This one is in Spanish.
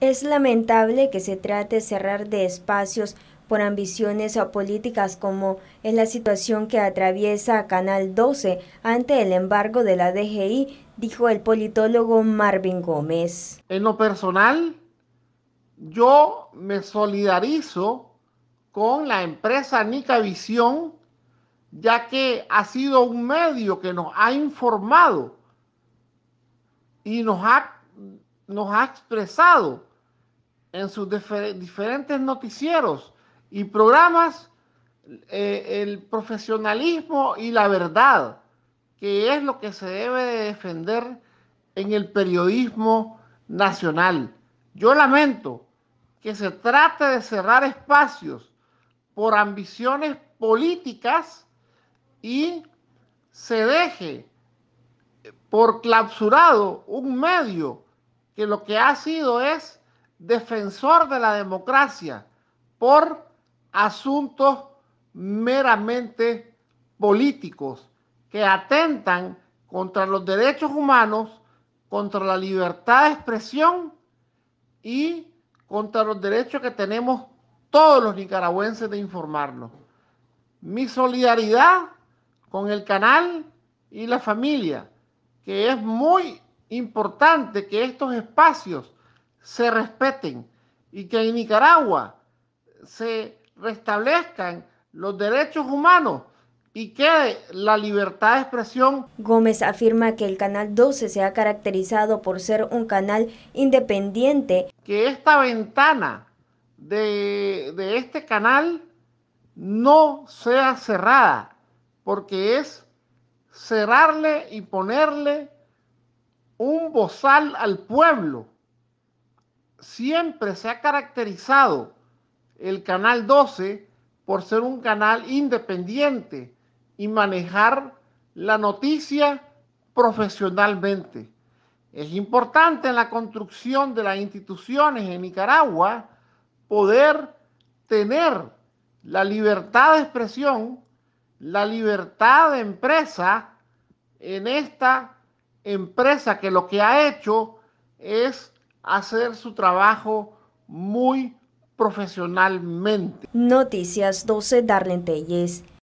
Es lamentable que se trate de cerrar de espacios por ambiciones o políticas como en la situación que atraviesa Canal 12 ante el embargo de la DGI, dijo el politólogo Marvin Gómez. En lo personal, yo me solidarizo con la empresa Visión ya que ha sido un medio que nos ha informado y nos ha, nos ha expresado en sus diferentes noticieros y programas eh, el profesionalismo y la verdad, que es lo que se debe defender en el periodismo nacional. Yo lamento que se trate de cerrar espacios por ambiciones políticas y se deje eh, por clausurado un medio que lo que ha sido es defensor de la democracia por asuntos meramente políticos que atentan contra los derechos humanos, contra la libertad de expresión y contra los derechos que tenemos todos los nicaragüenses de informarnos. Mi solidaridad con el canal y la familia, que es muy importante que estos espacios se respeten y que en Nicaragua se restablezcan los derechos humanos y quede la libertad de expresión. Gómez afirma que el Canal 12 se ha caracterizado por ser un canal independiente. Que esta ventana de, de este canal no sea cerrada, porque es cerrarle y ponerle un bozal al pueblo siempre se ha caracterizado el Canal 12 por ser un canal independiente y manejar la noticia profesionalmente. Es importante en la construcción de las instituciones en Nicaragua poder tener la libertad de expresión, la libertad de empresa en esta empresa que lo que ha hecho es hacer su trabajo muy profesionalmente. Noticias 12 Darlene Telles.